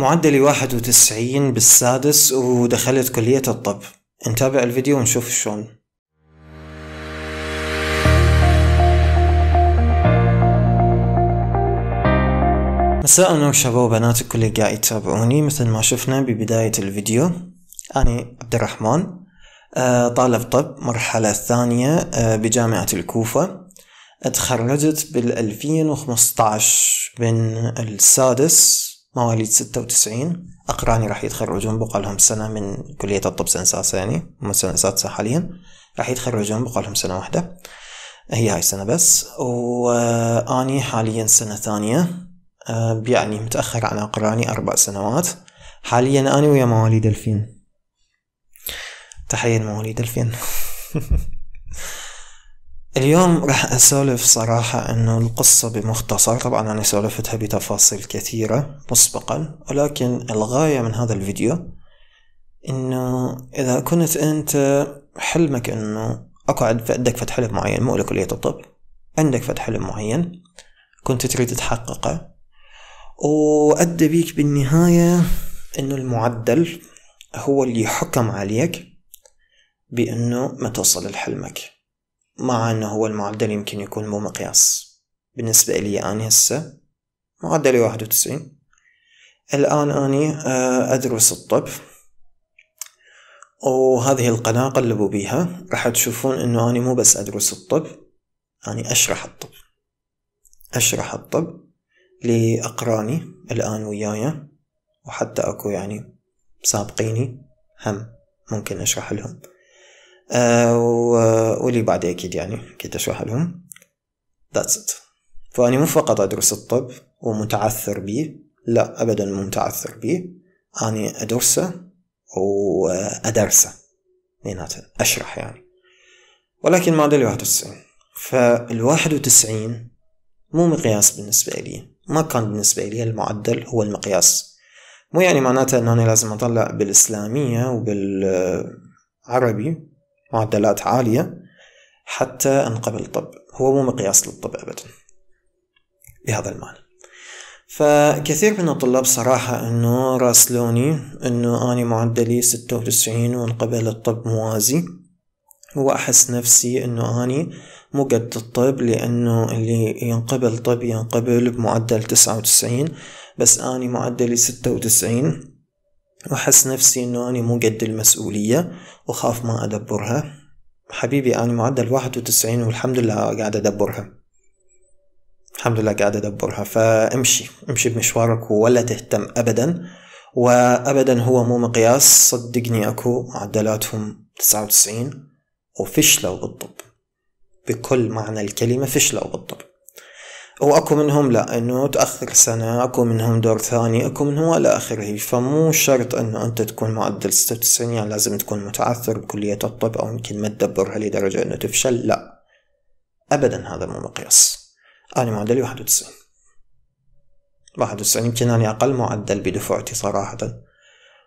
معدلي واحد وتسعين بالسادس ودخلت كلية الطب نتابع الفيديو ونشوف شلون مساء النور شباب وبنات الكل قاعد يتابعوني مثل ما شفنا ببداية الفيديو أنا عبد الرحمن آه، طالب طب مرحلة ثانية آه، بجامعة الكوفة تخرجت بال 2015 من السادس مواليد 96 أقراني راح يتخرجون بقى لهم سنة من كلية الطب سنة يعني هم سنة سادسة حاليا راح يتخرجون بقى لهم سنة واحدة هي هاي السنة بس وأني حاليا سنة ثانية آه، يعني متأخر عن أقراني أربع سنوات حاليا أنا ويا مواليد ألفين تحية مواليد ألفين اليوم راح أسولف صراحة أنه القصة بمختصر طبعا أنا سولفتها بتفاصيل كثيرة مسبقا ولكن الغاية من هذا الفيديو أنه إذا كنت أنت حلمك أنه أقعد عندك فتح حلم معين مو لكلية الطب عندك فتح حلم معين كنت تريد تحققه وأدى بيك بالنهاية أنه المعدل هو اللي حكم عليك بأنه ما توصل لحلمك مع أنه هو المعدل يمكن يكون مو مقياس بالنسبة لي أنا هسه معدلي واحد وتسعين الآن أني آه، أدرس الطب وهذه القناة قلبوا بيها راح تشوفون أنه أنا مو بس أدرس الطب أني أشرح الطب أشرح الطب لأقراني الآن وياي وحتى أكو يعني سابقيني هم ممكن أشرح لهم آه، واللي بعد أكيد يعني أكيد أشرح لهم ذاتس إت فأني مو فقط أدرس الطب ومتعثر به لا أبدا مو متعثر به أني أدرسه وأدرسه معناته أشرح يعني ولكن ما دل 91 فال 91 مو مقياس بالنسبة لي ما كان بالنسبة لي المعدل هو المقياس مو يعني معناته أن أنا لازم أطلع بالإسلامية وبالعربي آه، معدلات عالية حتى انقبل الطب هو مو مقياس للطب أبدا بهذا المعنى فكثير من الطلاب صراحة أنه راسلوني أنه أنا معدلي ستة وتسعين وانقبل الطب موازي وأحس نفسي أنه أني مو قد الطب لأنه اللي ينقبل طب ينقبل بمعدل تسعة وتسعين بس أني معدلي ستة وتسعين وحس نفسي إنه أنا مو قد المسؤولية وخاف ما أدبرها حبيبي أنا معدل واحد وتسعين والحمد لله قاعد أدبرها الحمد لله قاعد أدبرها فامشي امشي بمشوارك ولا تهتم أبدا وأبدا هو مو مقياس صدقني أكو معدلاتهم تسعة وتسعين وفشلوا بالطب بكل معنى الكلمة فشلوا بالطب واكو منهم لا انه تاخر سنه اكو منهم دور ثاني اكو منهم الى اخره فمو شرط انه انت تكون معدل 96 يعني لازم تكون متعثر بكليه الطب او يمكن ما تدبرها لدرجه انه تفشل لا ابدا هذا مو مقياس انا معدلي 91 91 يمكن أنا أقل معدل بدفعتي صراحة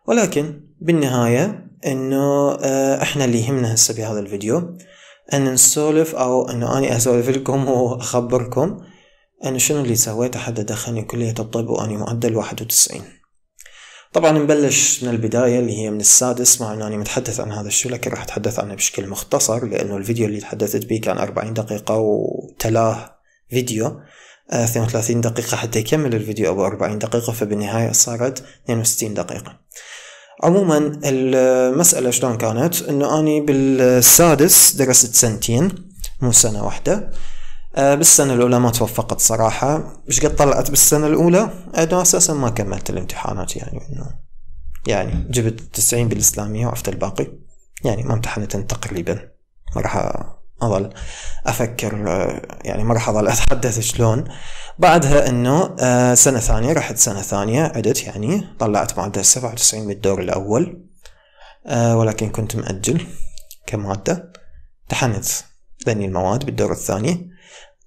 ولكن بالنهاية إنه آه، إحنا اللي يهمنا هسه بهذا الفيديو أن نسولف أو إنه أني أسولف لكم وأخبركم أنا شنو اللي سويته حتى دخلني كلية الطب وأني معدل واحد وتسعين طبعا نبلش من البداية اللي هي من السادس مع أنه أنا متحدث عن هذا الشيء لكن راح أتحدث عنه بشكل مختصر لأنه الفيديو اللي تحدثت به كان أربعين دقيقة وتلاه فيديو 32 آه، دقيقة حتى يكمل الفيديو أبو 40 دقيقة فبالنهاية صارت 62 دقيقة عموما المسألة شلون كانت انه اني بالسادس درست سنتين مو سنة واحدة آه، بالسنة الأولى ما توفقت صراحة مش قد طلعت بالسنة الأولى أنا أساسا ما كملت الامتحانات يعني إنه يعني جبت تسعين بالإسلامية وعرفت الباقي يعني ما امتحنت تقريبا ما راح أظل أفكر آه، يعني ما راح أظل أتحدث شلون بعدها إنه آه، سنة ثانية رحت سنة ثانية عدت يعني طلعت معدل سبعة وتسعين بالدور الأول ولكن كنت مأجل كمادة امتحنت ثاني المواد بالدور الثاني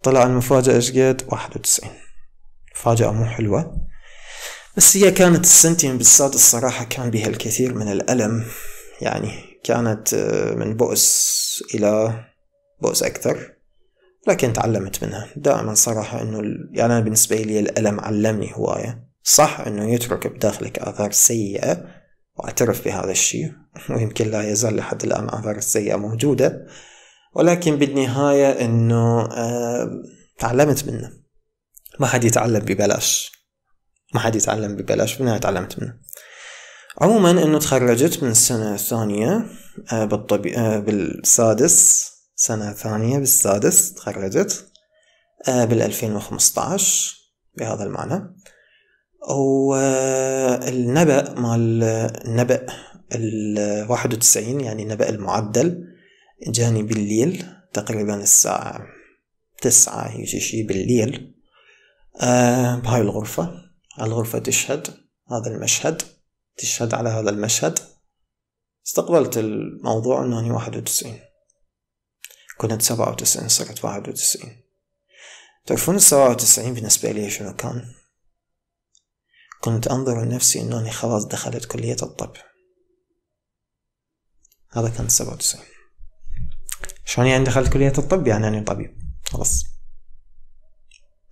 طلع المفاجأة ايش قد؟ واحد وتسعين مفاجأة مو حلوة بس هي كانت السنتين بالسادس صراحة كان بها الكثير من الألم يعني كانت آه، من بؤس إلى بؤس أكثر لكن تعلمت منها دائما صراحة إنه يعني أنا بالنسبة لي الألم علمني هواية صح إنه يترك بداخلك آثار سيئة وأعترف بهذا الشيء ويمكن لا يزال لحد الآن آثار السيئة موجودة ولكن بالنهاية أنه تعلمت منه ما حد يتعلم ببلاش ما حد يتعلم ببلاش بنا تعلمت منه عموما أنه تخرجت من السنة الثانية آه، بالطبي... آه، بالسادس سنة ثانية بالسادس تخرجت آه، بال2015 بهذا المعنى والنبأ مال النبأ ال 91 يعني نبأ المعدل جاني بالليل تقريبا الساعة تسعة يجي شي بالليل آه، بهاي الغرفة الغرفة تشهد هذا المشهد تشهد على هذا المشهد استقبلت الموضوع أنني واحد وتسعين كنت سبعة وتسعين صرت واحد وتسعين تعرفون السبعة وتسعين بالنسبة لي شنو كان كنت أنظر لنفسي أنني خلاص دخلت كلية الطب هذا كان السبعة وتسعين شلون يعني دخلت كلية الطب يعني أنا طبيب خلاص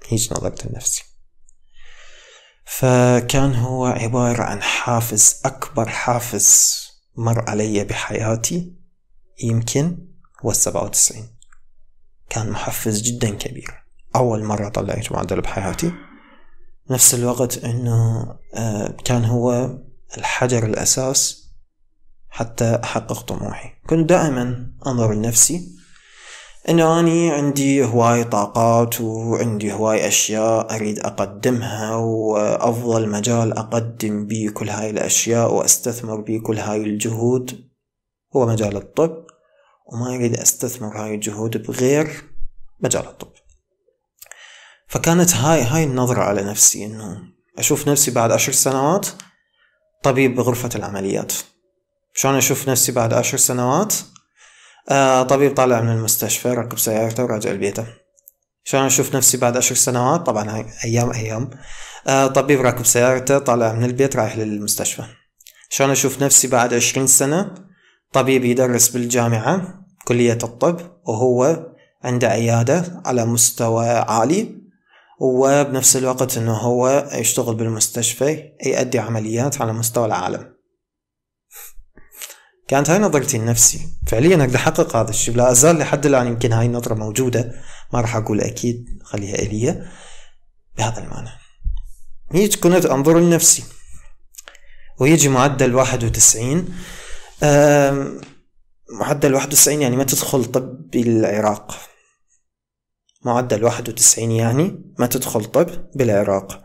هيج نظرت لنفسي فكان هو عبارة عن حافز أكبر حافز مر علي بحياتي يمكن هو السبعة وتسعين كان محفز جدا كبير أول مرة طلعت معدل بحياتي نفس الوقت أنه آه، كان هو الحجر الأساس حتى أحقق طموحي كنت دائما أنظر لنفسي أنه أني عندي هواي طاقات وعندي هواي أشياء أريد أقدمها وأفضل مجال أقدم به كل هاي الأشياء وأستثمر به كل هاي الجهود هو مجال الطب وما أريد أستثمر هاي الجهود بغير مجال الطب فكانت هاي هاي النظرة على نفسي إنه أشوف نفسي بعد عشر سنوات طبيب بغرفة العمليات شلون اشوف نفسي بعد عشر سنوات آه طبيب طالع من المستشفى ركب سيارته وراجع لبيته شلون اشوف نفسي بعد عشر سنوات طبعا هاي ايام ايام آه طبيب راكب سيارته طالع من البيت رايح للمستشفى شلون اشوف نفسي بعد عشرين سنة طبيب يدرس بالجامعة كلية الطب وهو عنده عيادة على مستوى عالي وبنفس الوقت انه هو يشتغل بالمستشفى يؤدي عمليات على مستوى العالم كانت هاي نظرتي لنفسي فعليا اقدر احقق هذا الشيء لا ازال لحد الان يمكن هاي النظره موجوده ما راح اقول اكيد خليها الي بهذا المعنى هيج كنت انظر لنفسي ويجي معدل 91 معدل 91 يعني ما تدخل طب بالعراق معدل 91 يعني ما تدخل طب بالعراق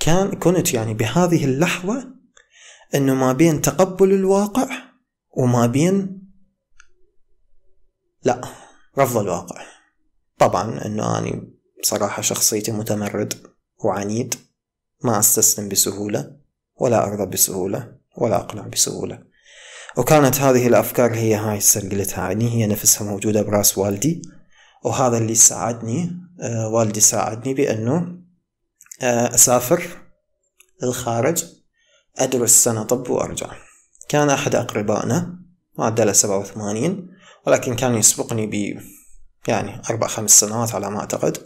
كان كنت يعني بهذه اللحظة انه ما بين تقبل الواقع وما بين لا رفض الواقع طبعا انه اني بصراحة شخصيتي متمرد وعنيد ما استسلم بسهولة ولا ارضى بسهولة ولا اقنع بسهولة وكانت هذه الافكار هي هاي سجلتها عني هي نفسها موجودة براس والدي وهذا اللي ساعدني آه، والدي ساعدني بانه آه، اسافر للخارج أدرس سنة طب وأرجع كان أحد أقربائنا معدله سبعة وثمانين ولكن كان يسبقني ب يعني أربع خمس سنوات على ما أعتقد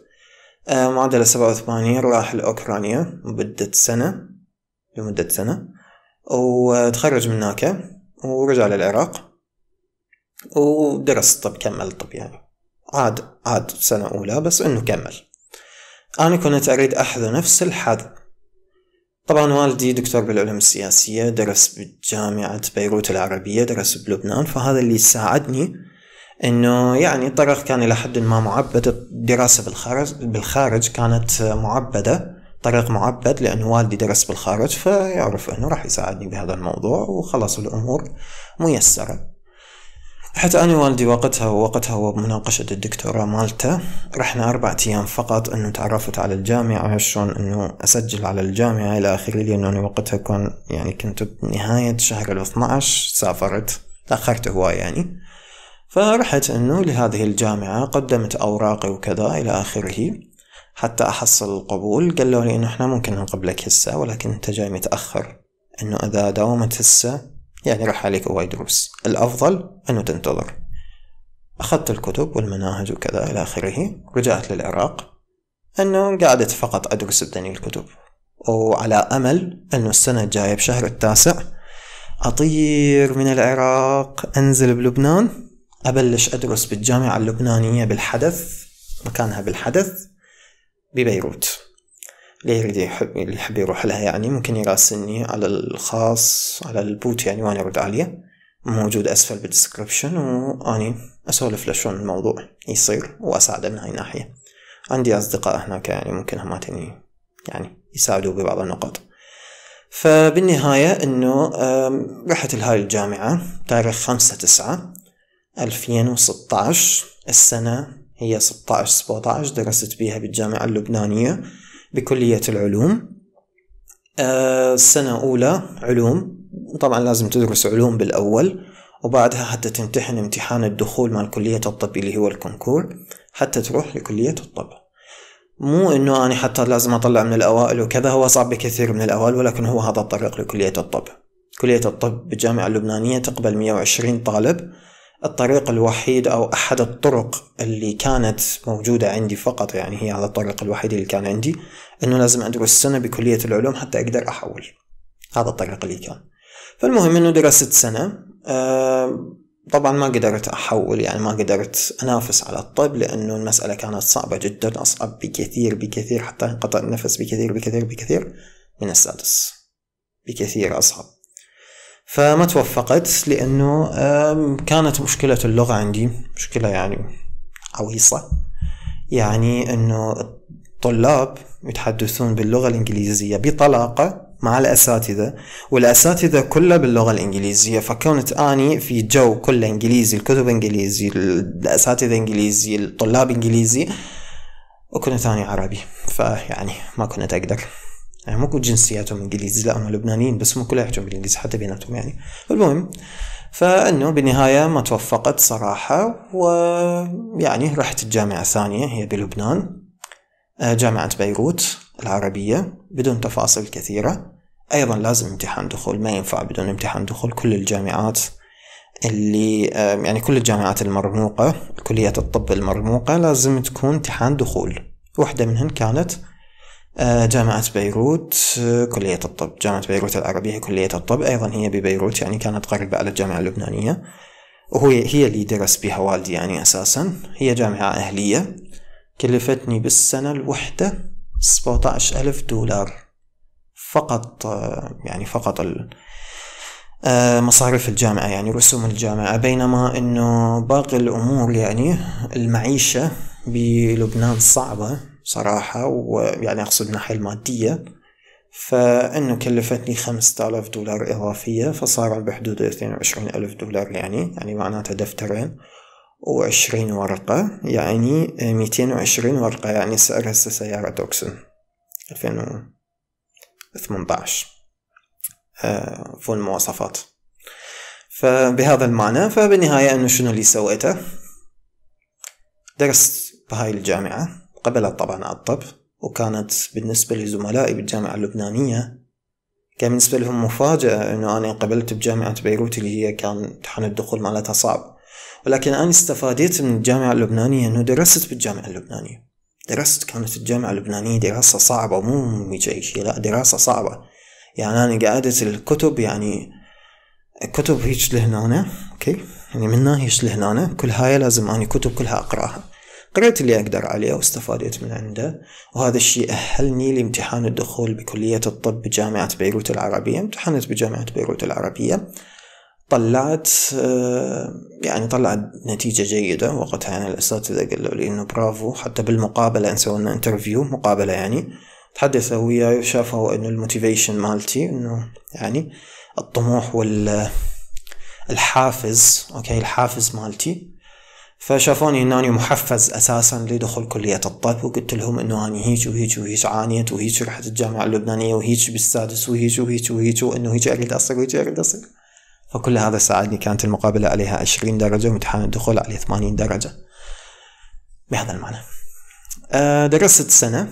آه، معدله سبعة وثمانين راح لأوكرانيا مدة سنة لمدة سنة وتخرج من هناك ورجع للعراق ودرس طب كمل طب يعني عاد عاد سنة أولى بس إنه كمل أنا كنت أريد أحذو نفس الحذو طبعا والدي دكتور بالعلوم السياسية درس بجامعة بيروت العربية درس بلبنان فهذا اللي ساعدني انه يعني الطريق كان الى حد ما معبد الدراسة بالخارج بالخارج كانت معبدة طريق معبد لانه والدي درس بالخارج فيعرف أنه راح يساعدني بهذا الموضوع وخلاص الأمور ميسرة حتى أنا والدي وقتها ووقتها هو بمناقشة الدكتوراه مالته رحنا أربعة أيام فقط إنه تعرفت على الجامعة شلون إنه أسجل على الجامعة إلى آخره لأنه أنا وقتها كان يعني كنت بنهاية شهر الاثنى 12 سافرت تأخرت هواي يعني فرحت إنه لهذه الجامعة قدمت أوراقي وكذا إلى آخره حتى أحصل القبول قالوا لي إنه إحنا ممكن نقبلك هسه ولكن أنت جاي متأخر إنه إذا داومت هسه يعني راح عليك هواي دروس الأفضل أنه تنتظر أخذت الكتب والمناهج وكذا إلى آخره رجعت للعراق أنه قعدت فقط أدرس بدني الكتب وعلى أمل أنه السنة الجاية بشهر التاسع أطير من العراق أنزل بلبنان أبلش أدرس بالجامعة اللبنانية بالحدث مكانها بالحدث ببيروت اللي يريد يحب اللي يحب يروح لها يعني ممكن يراسلني على الخاص على البوت يعني وانا ارد عليه موجود اسفل بالدسكربشن واني اسولف له شلون الموضوع يصير واساعده من هاي الناحيه عندي اصدقاء هناك يعني ممكن هماتني يعني يساعدوا ببعض النقاط فبالنهاية انه رحت لهاي الجامعة تاريخ خمسة تسعة ألفين السنة هي ستاعش سبعتاعش درست بيها بالجامعة اللبنانية بكلية العلوم آه، السنة أولى علوم طبعا لازم تدرس علوم بالأول وبعدها حتى تمتحن امتحان الدخول مع كلية الطب اللي هو الكونكور حتى تروح لكلية الطب مو انه انا حتى لازم اطلع من الاوائل وكذا هو صعب بكثير من الاوائل ولكن هو هذا الطريق لكلية الطب كلية الطب بالجامعة اللبنانية تقبل 120 طالب الطريق الوحيد أو أحد الطرق اللي كانت موجودة عندي فقط يعني هي هذا الطريق الوحيد اللي كان عندي أنه لازم أدرس سنة بكلية العلوم حتى أقدر أحول هذا الطريق اللي كان فالمهم أنه درست سنة أه طبعا ما قدرت أحول يعني ما قدرت أنافس على الطب لأنه المسألة كانت صعبة جدا أصعب بكثير بكثير حتى انقطع النفس بكثير بكثير بكثير من السادس بكثير أصعب فما توفقت لأنه كانت مشكلة اللغة عندي مشكلة يعني عويصة يعني أنه الطلاب يتحدثون باللغة الإنجليزية بطلاقة مع الأساتذة والأساتذة كلها باللغة الإنجليزية فكنت أني في جو كله إنجليزي الكتب إنجليزي الأساتذة إنجليزي الطلاب إنجليزي وكنت أني عربي فيعني ما كنت أقدر يعني مو جنسياتهم انجليزي لا هم لبنانيين بس هم كلهم يحكون بالانجليزي حتى بيناتهم يعني المهم فانه بالنهايه ما توفقت صراحه ويعني رحت الجامعه الثانيه هي بلبنان آه، جامعه بيروت العربيه بدون تفاصيل كثيره ايضا لازم امتحان دخول ما ينفع بدون امتحان دخول كل الجامعات اللي آه، يعني كل الجامعات المرموقة كلية الطب المرموقة لازم تكون امتحان دخول واحدة منهن كانت آه، جامعة بيروت آه، كلية الطب جامعة بيروت العربية كلية الطب أيضا هي ببيروت يعني كانت قريبة على الجامعة اللبنانية وهو هي اللي درس بها والدي يعني أساسا هي جامعة أهلية كلفتني بالسنة الوحدة 17 ألف دولار فقط آه، يعني فقط مصاريف الجامعة يعني رسوم الجامعة بينما أنه باقي الأمور يعني المعيشة بلبنان صعبة صراحة ويعني أقصد من الناحية المادية فإنه كلفتني خمسة آلاف دولار إضافية فصار بحدود اثنين وعشرين ألف دولار يعني يعني معناته دفترين وعشرين ورقة يعني ميتين وعشرين ورقة يعني سعر هسه سيارة توكسن ألفين وثمنتاعش آه، فول المواصفات فبهذا المعنى فبالنهاية أنه شنو اللي سويته درست بهاي الجامعة قبلت طبعا الطب وكانت بالنسبة لزملائي بالجامعة اللبنانية كان بالنسبة لهم مفاجأة أنه أنا قبلت بجامعة بيروت اللي هي كان امتحان الدخول مالتها صعب ولكن أنا استفاديت من الجامعة اللبنانية أنه درست بالجامعة اللبنانية درست كانت الجامعة اللبنانية دراسة صعبة مو اي شيء لا دراسة صعبة يعني أنا قعدت يعني الكتب يعني كتب هيج لهنانة أوكي يعني من هيج لهنانة كل هاي لازم أني كتب كلها أقراها قرأت اللي أقدر عليه واستفادت من عنده وهذا الشيء أهلني لامتحان الدخول بكلية الطب بجامعة بيروت العربية امتحنت بجامعة بيروت العربية طلعت آه، يعني طلعت نتيجة جيدة وقتها يعني الأساتذة قالوا لي إنه برافو حتى بالمقابلة نسوينا يعني انترفيو مقابلة يعني تحدثوا وياي وشافوا إنه الموتيفيشن مالتي إنه يعني الطموح وال الحافز أوكي الحافز مالتي فشافوني ان انا محفز اساسا لدخول كليه الطب وقلت لهم انه اني هيك وهيك وهيك عانيت وهيك رحت الجامعه اللبنانيه وهيك بالسادس وهيك وهيك وهيك وانه هيك اريد اصير وهيك اريد اصير فكل هذا ساعدني كانت المقابله عليها 20 درجه وامتحان الدخول عليه 80 درجه بهذا المعنى آه، درست سنه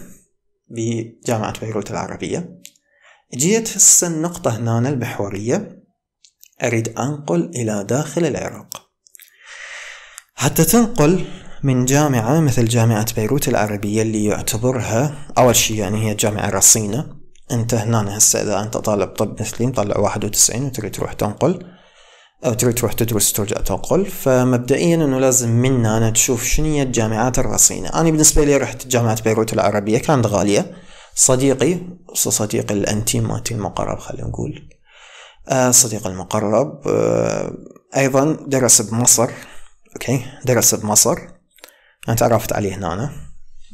بجامعه بيروت العربيه جيت هسه النقطه هنا المحوريه اريد انقل الى داخل العراق حتى تنقل من جامعة مثل جامعة بيروت العربية اللي يعتبرها أول شيء يعني هي جامعة رصينة أنت هنا هسه إذا أنت طالب طب مثلي مطلع واحد وتسعين وتريد تروح تنقل أو تريد تروح تدرس وترجع تنقل فمبدئيا أنه لازم منا أنا تشوف شنو هي الجامعات الرصينة أنا بالنسبة لي رحت جامعة بيروت العربية كانت غالية صديقي صديقي الأنتيم مالتي المقرب خلينا نقول آه، صديق المقرب آه، أيضا درس بمصر اوكي درس بمصر انا تعرفت عليه هنا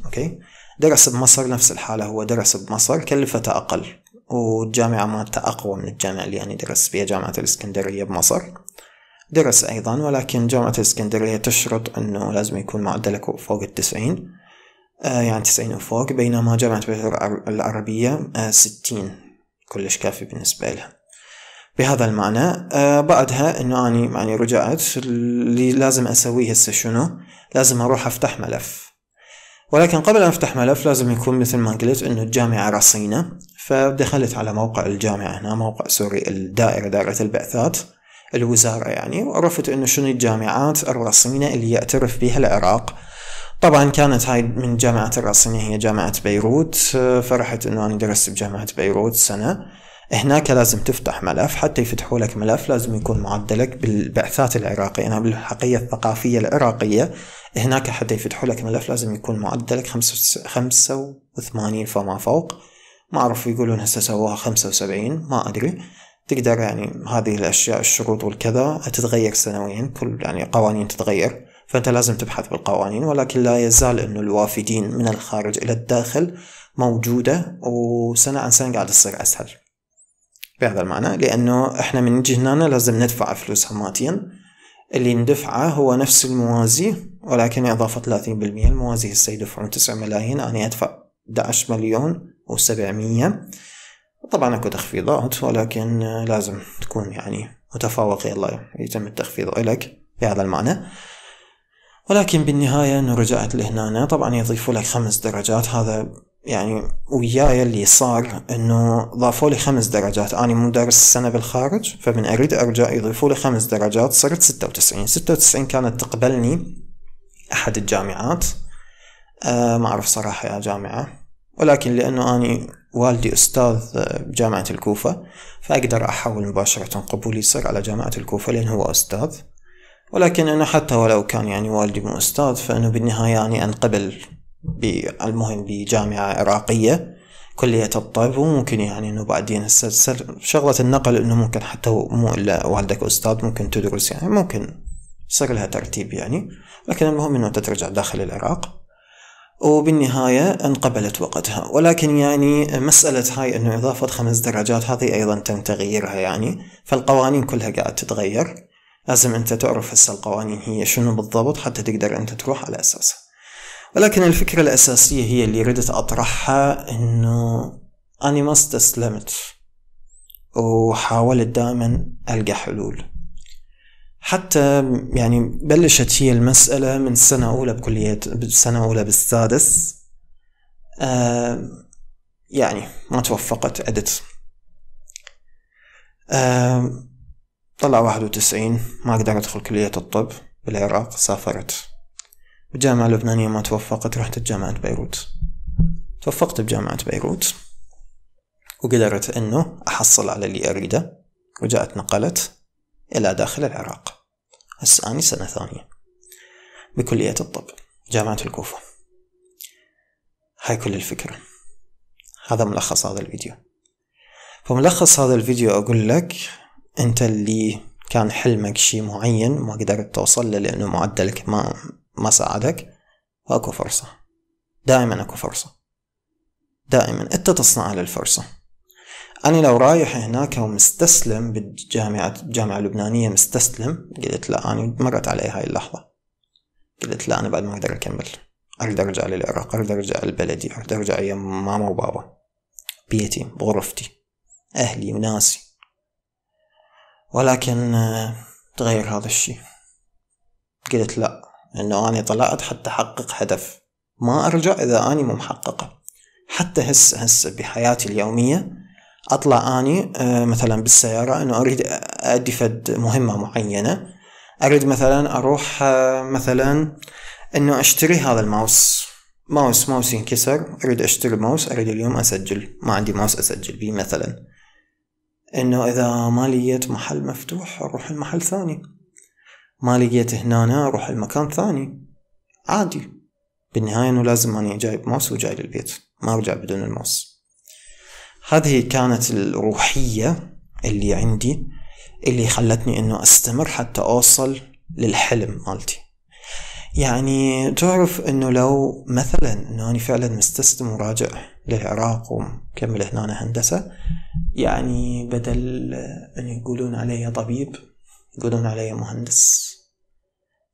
اوكي درس بمصر نفس الحالة هو درس بمصر كلفته أقل والجامعة مالته أقوى من الجامعة اللي أنا درست فيها جامعة الإسكندرية بمصر درس أيضا ولكن جامعة الإسكندرية تشرط أنه لازم يكون معدلك فوق التسعين آه يعني تسعين وفوق بينما جامعة بيتر العربية آه ستين كلش كافي بالنسبة لها بهذا المعنى آه بعدها انه اني يعني رجعت اللي لازم اسويه هسه شنو لازم اروح افتح ملف ولكن قبل ان افتح ملف لازم يكون مثل ما قلت انه الجامعة رصينة فدخلت على موقع الجامعة هنا موقع سوري الدائرة دائرة البعثات الوزارة يعني وعرفت انه شنو الجامعات الرصينة اللي يعترف بها العراق طبعا كانت هاي من جامعة الرصينة هي جامعة بيروت آه، فرحت انه انا درست بجامعة بيروت سنة هناك لازم تفتح ملف حتى يفتحوا لك ملف لازم يكون معدلك بالبعثات العراقية أنا يعني بالحقية الثقافية العراقية هناك حتى يفتحوا لك ملف لازم يكون معدلك خمسة وثمانين فما فوق ما أعرف يقولون هسه سووها خمسة وسبعين ما أدري تقدر يعني هذه الأشياء الشروط والكذا تتغير سنويا كل يعني قوانين تتغير فأنت لازم تبحث بالقوانين ولكن لا يزال أنه الوافدين من الخارج إلى الداخل موجودة وسنة عن سنة قاعد تصير أسهل بهذا المعنى لأنه إحنا من نجي هنا لازم ندفع فلوس هماتين اللي ندفعه هو نفس الموازي ولكن إضافة 30% الموازي هسه يدفعون 9 ملايين أنا أدفع 11 مليون و700 طبعا اكو تخفيضات ولكن لازم تكون يعني متفوق يلا يتم التخفيض لك بهذا المعنى ولكن بالنهاية انه رجعت لهنا طبعا يضيفوا لك خمس درجات هذا يعني وياي اللي صار انه ضافوا لي خمس درجات انا مو دارس السنة بالخارج فمن اريد ارجع يضيفوا لي خمس درجات صرت ستة وتسعين ستة وتسعين كانت تقبلني احد الجامعات أه ما اعرف صراحة يا جامعة ولكن لانه اني والدي استاذ بجامعة آه، الكوفة فاقدر احول مباشرة قبولي يصير على جامعة الكوفة لان هو استاذ ولكن انا حتى ولو كان يعني والدي مو استاذ فانه بالنهاية يعني انقبل المهم بجامعة عراقية كلية الطب وممكن يعني انه بعدين هسه شغلة النقل انه ممكن حتى مو الا والدك استاذ ممكن تدرس يعني ممكن صار لها ترتيب يعني لكن المهم انه انت ترجع داخل العراق وبالنهاية انقبلت وقتها ولكن يعني مسألة هاي انه اضافة خمس درجات هذه ايضا تم تغييرها يعني فالقوانين كلها قاعد تتغير لازم انت تعرف هسه القوانين هي شنو بالضبط حتى تقدر انت تروح على اساسها ولكن الفكرة الأساسية هي اللي ردت أطرحها إنه أنا ما استسلمت وحاولت دائما ألقى حلول حتى يعني بلشت هي المسألة من سنة أولى بكلية سنة أولى بالسادس آه يعني ما توفقت عدت آه طلع واحد وتسعين ما قدرت أدخل كلية الطب بالعراق سافرت الجامعة اللبنانية ما توفقت رحت بجامعة بيروت توفقت بجامعة بيروت وقدرت أنه أحصل على اللي أريده وجاءت نقلت إلى داخل العراق هسه أني سنة ثانية بكلية الطب جامعة الكوفة هاي كل الفكرة هذا ملخص هذا الفيديو فملخص هذا الفيديو أقول لك أنت اللي كان حلمك شيء معين ما قدرت توصل له لأنه معدلك ما ما ساعدك واكو فرصة دائما اكو فرصة دائما انت تصنع للفرصة أنا لو رايح هناك ومستسلم بالجامعة الجامعة اللبنانية مستسلم قلت لا أنا مرت علي هاي اللحظة قلت لا أنا بعد ما أقدر أكمل أريد أرجع للعراق أريد أرجع لبلدي أريد أرجع يا ماما وبابا بيتي بغرفتي أهلي وناسي ولكن آه، تغير هذا الشي قلت لا انه اني طلعت حتى احقق هدف ما ارجع اذا اني مو محققه حتى هسه هسه بحياتي اليوميه اطلع اني آه، مثلا بالسياره انه اريد ادي فد مهمه معينه اريد مثلا اروح آه، مثلا انه اشتري هذا الماوس ماوس ماوس ينكسر اريد اشتري ماوس اريد اليوم اسجل ما عندي ماوس اسجل بيه مثلا انه اذا ما لقيت محل مفتوح اروح المحل ثاني ما لقيت هنا أنا أروح المكان ثاني عادي بالنهاية أنه لازم أني جايب موس وجاي للبيت ما أرجع بدون الموس هذه كانت الروحية اللي عندي اللي خلتني أنه أستمر حتى أوصل للحلم مالتي يعني تعرف انه لو مثلا انه انا فعلا مستسلم وراجع للعراق ومكمل هنا هندسة يعني بدل ان يقولون علي طبيب يقولون علي مهندس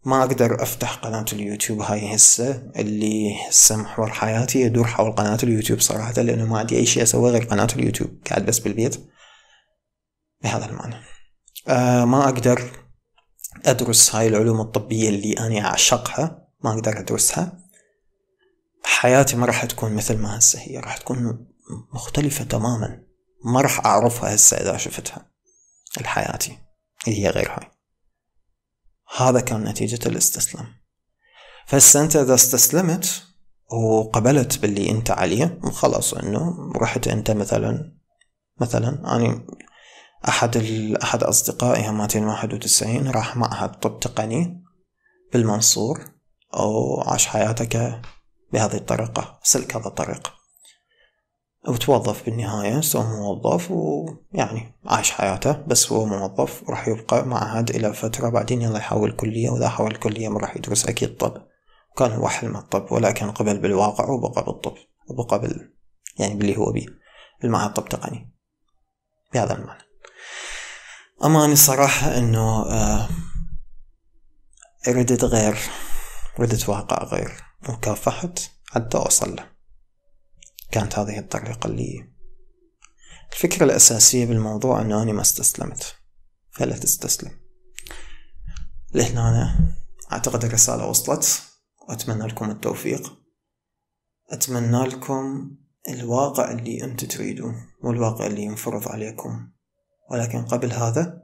ما أقدر أفتح قناة اليوتيوب هاي هسه اللي هسه محور حياتي يدور حول قناة اليوتيوب صراحة لأنه ما عندي أي شيء أسويه غير قناة اليوتيوب قاعد بس بالبيت بهذا المعنى آه ما أقدر أدرس هاي العلوم الطبية اللي أنا أعشقها ما أقدر أدرسها حياتي ما راح تكون مثل ما هسه هي راح تكون مختلفة تماما ما راح أعرفها هسه إذا شفتها لحياتي اللي هي غير هاي هذا كان نتيجة الاستسلام انت إذا استسلمت وقبلت باللي أنت عليه خلاص أنه رحت أنت مثلا مثلا أنا أحد أحد أصدقائي هماتين واحد وتسعين راح معهد طب تقني بالمنصور أو عاش حياته بهذه الطريقة سلك هذا الطريق وتوظف بالنهاية سواء موظف ويعني عاش حياته بس هو موظف وراح يبقى معهد إلى فترة بعدين يلا يحول كلية وإذا حول كلية ما راح يدرس أكيد طب كان هو حلم الطب ولكن قبل بالواقع وبقى بالطب وبقى بال يعني باللي هو بيه المعهد طب تقني بهذا المعنى أماني الصراحة أنه آه، ردت غير ردت واقع غير وكافحت حتى أوصل له كانت هذه الطريقة اللي الفكرة الأساسية بالموضوع أنه أنا ما استسلمت فلا تستسلم لهنا أنا أعتقد الرسالة وصلت وأتمنى لكم التوفيق أتمنى لكم الواقع اللي أنتم تريدون مو الواقع اللي ينفرض عليكم ولكن قبل هذا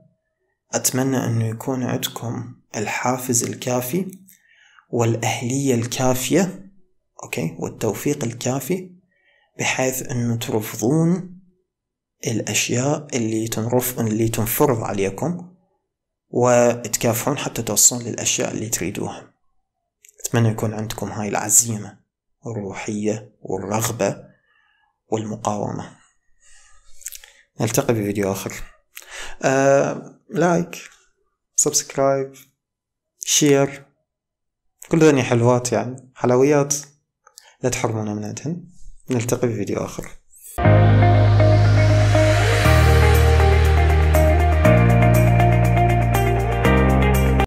أتمنى أنه يكون عندكم الحافز الكافي والأهلية الكافية أوكي والتوفيق الكافي بحيث أنه ترفضون الأشياء اللي تنرف اللي تنفرض عليكم وتكافحون حتى توصلون للأشياء اللي تريدوها أتمنى يكون عندكم هاي العزيمة الروحية والرغبة والمقاومة نلتقي بفيديو آخر آه، لايك سبسكرايب شير كل ذني حلوات يعني حلويات لا تحرمونا من عندهن نلتقي في فيديو آخر